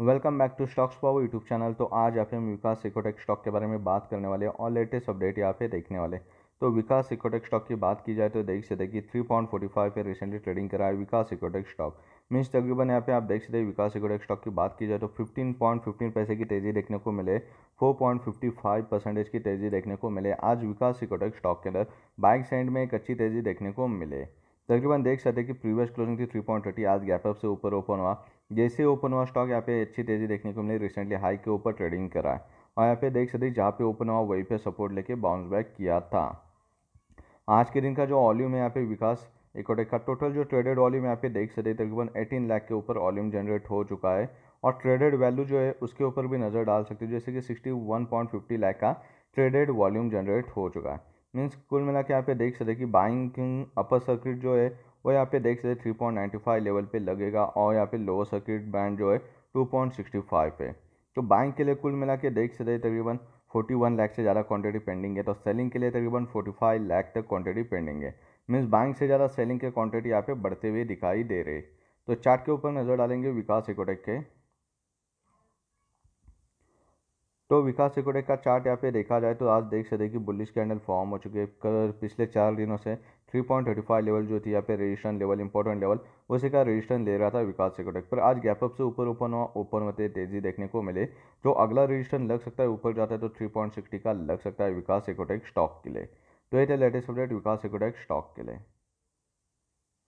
welcome back to stocks power YouTube channel तो आज यहाँ पे हम विकास इकोटेक स्टॉक के बारे में बात करने वाले हैं और लेटेस्ट अपडेट यहाँ पे देखने वाले तो विकास इकोटेक स्टॉक की बात की जाए तो देख सकते कि थ्री पॉइंट फोर्टी फाइव पर रिसेंटली ट्रेडिंग करा है विकास इकोटेक स्टॉक मीन्स तकरीबन यहाँ पे आप देख सकते हैं विकास इकोटेक स्टॉक की बात की जाए तो फिफ्टीन पॉइंट फिफ्टीन पैसे की तेज़ी देखने को मिले four point fifty five percentage की तेज़ी देखने को मिले आज विकास इकोटेक स्टॉक के अंदर बाइक साइड में एक अच्छी तेज़ी देखने को मिले तकरीबन देख सकते हैं कि प्रीवियस क्लोजिंग थी थ्री पॉइंट थर्टी आज गैपअप से ऊपर ओपन हुआ जैसे ओपन हुआ स्टॉक यहाँ पे अच्छी तेज़ी देखने को मिली रिसेंटली हाई के ऊपर ट्रेडिंग करा है और यहाँ पे देख सकते जहाँ पे ओपन हुआ वहीं पे सपोर्ट लेके बाउंस बैक किया था आज के दिन का जो वॉल्यूम है यहाँ पे विकास इकोटेक का टोटल जो ट्रेडेड वॉल्यूम यहाँ पे देख सकते तकरीबन एटीन लाख के ऊपर वॉल्यूम जनरेट हो चुका है और ट्रेडेड वैल्यू जो है उसके ऊपर भी नज़र डाल सकते जैसे कि sixty one point fifty lakh का ट्रेडेड वॉल्यूम जनरेट हो चुका है मीन्स कुल मिला के यहाँ पे देख सकते कि बाइंग अपर सर्किट जो है वो यहाँ पे देख सकते three point ninety five level पे लगेगा और यहाँ पे लोअर सर्किट बैंड जो है टू पॉइंट सिक्सटी फाइव पे तो बैंक के लिए कुल मिला के देख सकते तकरीबन फोर्टी वन लाख से ज़्यादा क्वांटिटी पेंडिंग है तो सेलिंग के लिए तकरीबन फाइव लाख तक क्वांटिटी पेंडिंग है मीन्स बैंक से ज़्यादा सेलिंग के क्वांटिटी यहाँ पे बढ़ते हुए दिखाई दे रहे तो चार्ट के ऊपर नज़र डालेंगे विकास इकोटेक के तो विकास सिकोड़े का चार्ट यहाँ पे देखा जाए तो आज देख सकते कि बुलिश कैंडल फॉर्म हो चुके है पिछले चार दिनों से 3.35 लेवल जो थी यहाँ पे रेजिस्टेंस लेवल इंपॉर्टेंट लेवल उसी का रेजिस्टेंस ले रहा था विकास सिकोटेक पर आज गैप अप से ऊपर ओपन हुआ ओपन होते तेजी देखने को मिले जो अगला रेजिस्टेंस लग सकता है ऊपर जाता है तो थ्री का लग सकता है विकास सिकोटेक स्टॉक के लिए तो ये थे latest update Vikas Ecotech stock के लिए